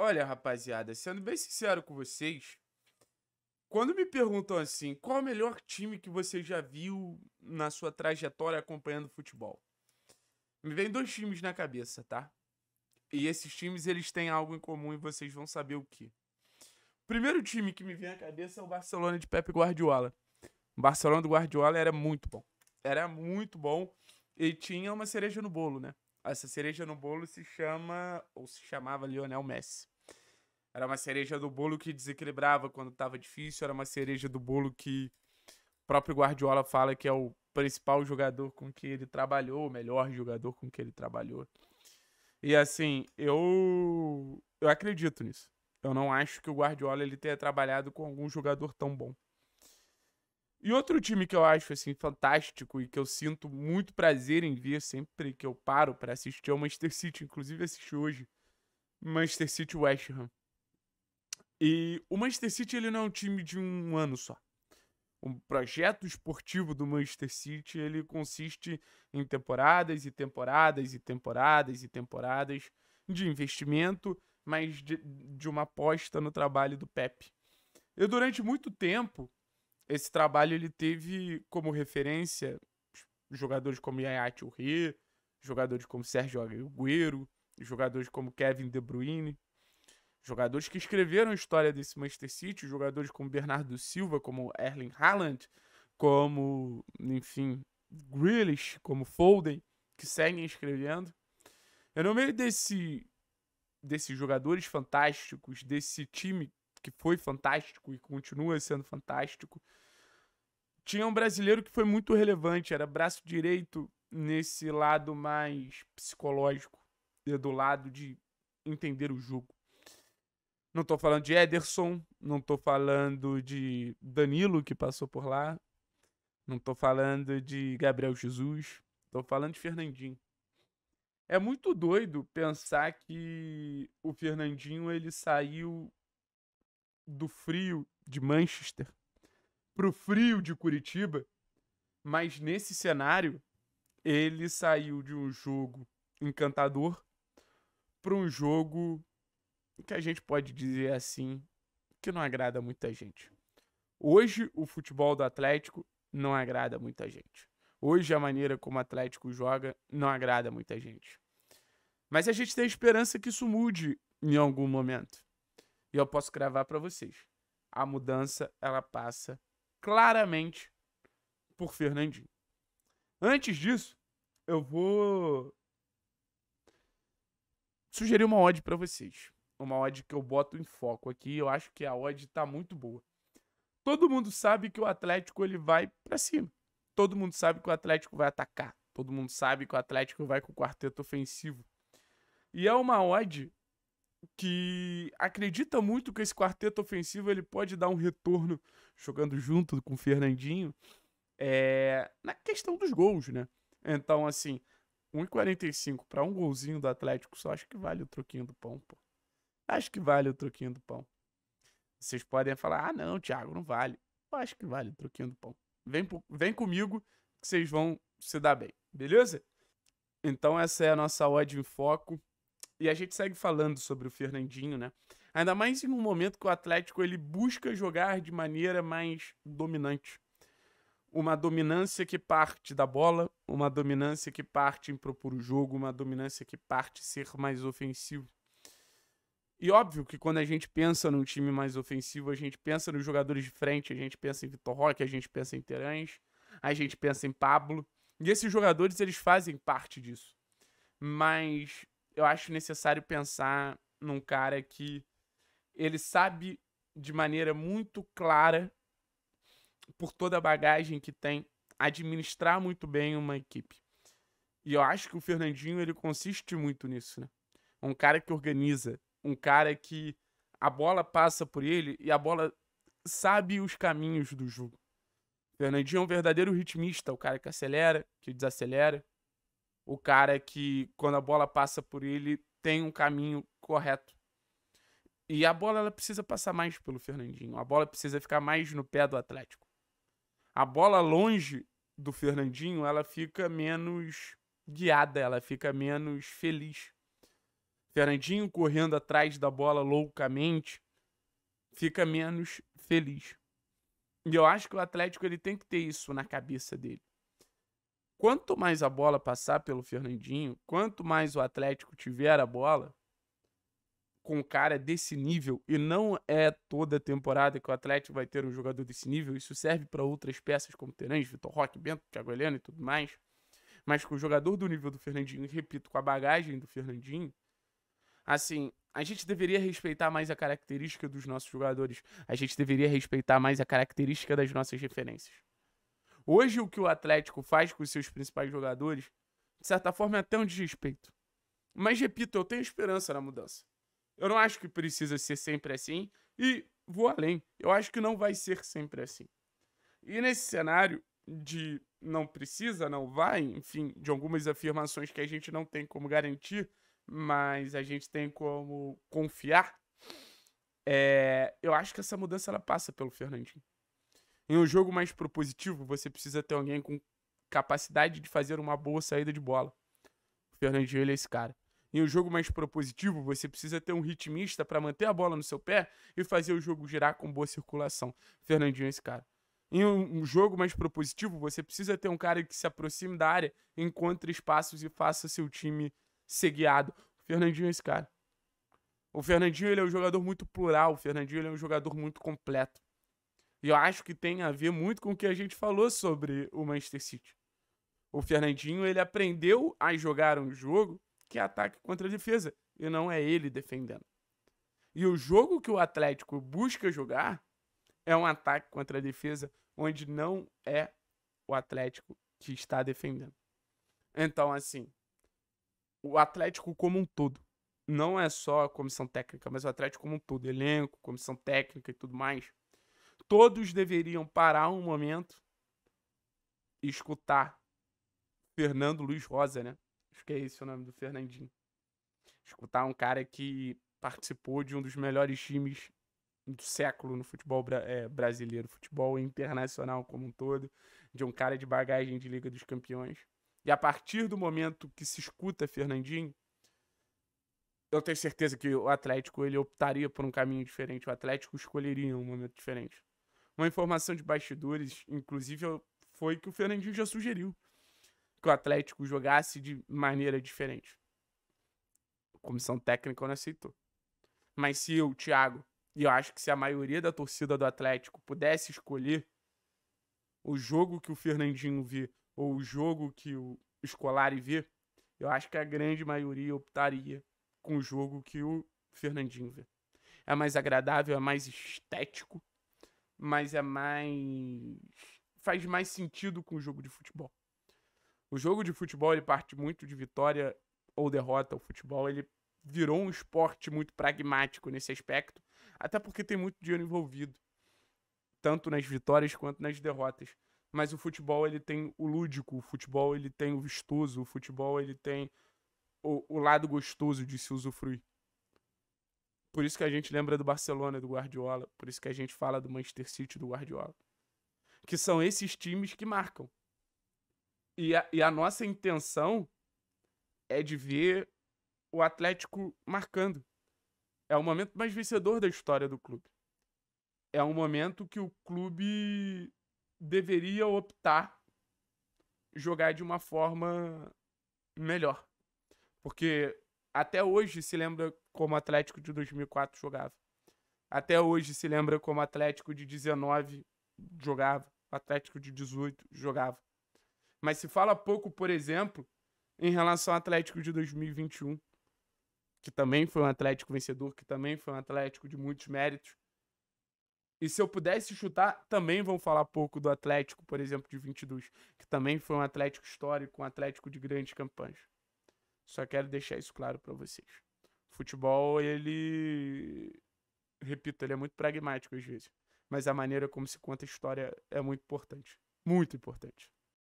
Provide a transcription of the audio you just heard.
Olha, rapaziada, sendo bem sincero com vocês, quando me perguntam assim, qual o melhor time que você já viu na sua trajetória acompanhando futebol? Me vem dois times na cabeça, tá? E esses times, eles têm algo em comum e vocês vão saber o que. O primeiro time que me vem à cabeça é o Barcelona de Pepe Guardiola. O Barcelona do Guardiola era muito bom. Era muito bom e tinha uma cereja no bolo, né? Essa cereja no bolo se chama, ou se chamava Lionel Messi. Era uma cereja do bolo que desequilibrava quando estava difícil, era uma cereja do bolo que o próprio Guardiola fala que é o principal jogador com que ele trabalhou, o melhor jogador com que ele trabalhou. E assim, eu eu acredito nisso. Eu não acho que o Guardiola ele tenha trabalhado com algum jogador tão bom. E outro time que eu acho assim fantástico e que eu sinto muito prazer em ver sempre que eu paro para assistir é o Manchester City, inclusive assisti hoje Manchester City West Ham. E o Manchester City ele não é um time de um ano só. O projeto esportivo do Manchester City ele consiste em temporadas e temporadas e temporadas e temporadas de investimento, mas de, de uma aposta no trabalho do Pep. Eu durante muito tempo esse trabalho ele teve como referência jogadores como Yaya Touré, jogadores como Sérgio Agüero, jogadores como Kevin De Bruyne, jogadores que escreveram a história desse Manchester City, jogadores como Bernardo Silva, como Erling Haaland, como, enfim, Grealish, como Foden, que seguem escrevendo. É no meio desse desses jogadores fantásticos, desse time que foi fantástico e continua sendo fantástico. Tinha um brasileiro que foi muito relevante, era braço direito nesse lado mais psicológico, do lado de entender o jogo. Não estou falando de Ederson, não estou falando de Danilo que passou por lá, não estou falando de Gabriel Jesus, estou falando de Fernandinho. É muito doido pensar que o Fernandinho ele saiu do frio de Manchester pro frio de Curitiba, mas nesse cenário ele saiu de um jogo encantador para um jogo que a gente pode dizer assim que não agrada muita gente. Hoje o futebol do Atlético não agrada muita gente. Hoje a maneira como o Atlético joga não agrada muita gente. Mas a gente tem esperança que isso mude em algum momento. E eu posso gravar para vocês. A mudança ela passa claramente por Fernandinho. Antes disso, eu vou sugerir uma odd para vocês. Uma odd que eu boto em foco aqui, eu acho que a odd tá muito boa. Todo mundo sabe que o Atlético ele vai para cima. Todo mundo sabe que o Atlético vai atacar. Todo mundo sabe que o Atlético vai com o quarteto ofensivo. E é uma odd que acredita muito que esse quarteto ofensivo ele pode dar um retorno jogando junto com o Fernandinho é, na questão dos gols, né? Então, assim, 1,45 para um golzinho do Atlético, só acho que vale o troquinho do pão, pô. Acho que vale o troquinho do pão. Vocês podem falar, ah, não, Thiago, não vale. Eu acho que vale o troquinho do pão. Vem, vem comigo que vocês vão se dar bem, beleza? Então, essa é a nossa odd em foco. E a gente segue falando sobre o Fernandinho, né? Ainda mais em um momento que o Atlético ele busca jogar de maneira mais dominante. Uma dominância que parte da bola, uma dominância que parte em propor o jogo, uma dominância que parte ser mais ofensivo. E óbvio que quando a gente pensa num time mais ofensivo, a gente pensa nos jogadores de frente, a gente pensa em Vitor Roque, a gente pensa em Terãs, a gente pensa em Pablo. E esses jogadores, eles fazem parte disso. Mas eu acho necessário pensar num cara que ele sabe de maneira muito clara, por toda a bagagem que tem, administrar muito bem uma equipe. E eu acho que o Fernandinho ele consiste muito nisso, né? Um cara que organiza, um cara que a bola passa por ele e a bola sabe os caminhos do jogo. Fernandinho é um verdadeiro ritmista, o cara que acelera, que desacelera, o cara que, quando a bola passa por ele, tem um caminho correto. E a bola ela precisa passar mais pelo Fernandinho. A bola precisa ficar mais no pé do Atlético. A bola longe do Fernandinho, ela fica menos guiada, ela fica menos feliz. Fernandinho correndo atrás da bola loucamente fica menos feliz. E eu acho que o Atlético ele tem que ter isso na cabeça dele quanto mais a bola passar pelo Fernandinho, quanto mais o Atlético tiver a bola, com um cara desse nível, e não é toda temporada que o Atlético vai ter um jogador desse nível, isso serve para outras peças como Terãs, Vitor Roque, Bento, Thiago Helena e tudo mais, mas com o jogador do nível do Fernandinho, e repito, com a bagagem do Fernandinho, assim, a gente deveria respeitar mais a característica dos nossos jogadores, a gente deveria respeitar mais a característica das nossas referências. Hoje, o que o Atlético faz com os seus principais jogadores, de certa forma, é até um desrespeito. Mas, repito, eu tenho esperança na mudança. Eu não acho que precisa ser sempre assim. E vou além. Eu acho que não vai ser sempre assim. E nesse cenário de não precisa, não vai, enfim, de algumas afirmações que a gente não tem como garantir, mas a gente tem como confiar, é, eu acho que essa mudança ela passa pelo Fernandinho. Em um jogo mais propositivo, você precisa ter alguém com capacidade de fazer uma boa saída de bola. O Fernandinho ele é esse cara. Em um jogo mais propositivo, você precisa ter um ritmista para manter a bola no seu pé e fazer o jogo girar com boa circulação. O Fernandinho é esse cara. Em um jogo mais propositivo, você precisa ter um cara que se aproxime da área, encontre espaços e faça seu time ser guiado. O Fernandinho é esse cara. O Fernandinho ele é um jogador muito plural, o Fernandinho ele é um jogador muito completo. E eu acho que tem a ver muito com o que a gente falou sobre o Manchester City. O Fernandinho, ele aprendeu a jogar um jogo que é ataque contra defesa, e não é ele defendendo. E o jogo que o Atlético busca jogar é um ataque contra a defesa, onde não é o Atlético que está defendendo. Então, assim, o Atlético como um todo, não é só a comissão técnica, mas o Atlético como um todo, elenco, comissão técnica e tudo mais, todos deveriam parar um momento e escutar Fernando Luiz Rosa, né? Acho que é esse o nome do Fernandinho. Escutar um cara que participou de um dos melhores times do século no futebol é, brasileiro, futebol internacional como um todo, de um cara de bagagem de Liga dos Campeões. E a partir do momento que se escuta Fernandinho, eu tenho certeza que o Atlético ele optaria por um caminho diferente. O Atlético escolheria um momento diferente. Uma informação de bastidores, inclusive, foi que o Fernandinho já sugeriu que o Atlético jogasse de maneira diferente. A comissão técnica não aceitou. Mas se eu, Thiago, e eu acho que se a maioria da torcida do Atlético pudesse escolher o jogo que o Fernandinho vê ou o jogo que o Scolari vê, eu acho que a grande maioria optaria com o jogo que o Fernandinho vê. É mais agradável, é mais estético, mas é mais. faz mais sentido com o jogo de futebol. O jogo de futebol ele parte muito de vitória ou derrota. O futebol ele virou um esporte muito pragmático nesse aspecto, até porque tem muito dinheiro envolvido, tanto nas vitórias quanto nas derrotas. Mas o futebol ele tem o lúdico, o futebol ele tem o vistoso, o futebol ele tem o, o lado gostoso de se usufruir. Por isso que a gente lembra do Barcelona, do Guardiola, por isso que a gente fala do Manchester City, do Guardiola. Que são esses times que marcam. E a, e a nossa intenção é de ver o Atlético marcando. É o momento mais vencedor da história do clube. É um momento que o clube deveria optar jogar de uma forma melhor. Porque até hoje se lembra como Atlético de 2004 jogava. Até hoje se lembra como Atlético de 19 jogava, Atlético de 18 jogava. Mas se fala pouco, por exemplo, em relação ao Atlético de 2021, que também foi um Atlético vencedor, que também foi um Atlético de muitos méritos. E se eu pudesse chutar, também vão falar pouco do Atlético, por exemplo, de 22, que também foi um Atlético histórico, um Atlético de grandes campanhas. Só quero deixar isso claro para vocês. Futebol, ele. Repito, ele é muito pragmático às vezes. Mas a maneira como se conta a história é muito importante. Muito importante.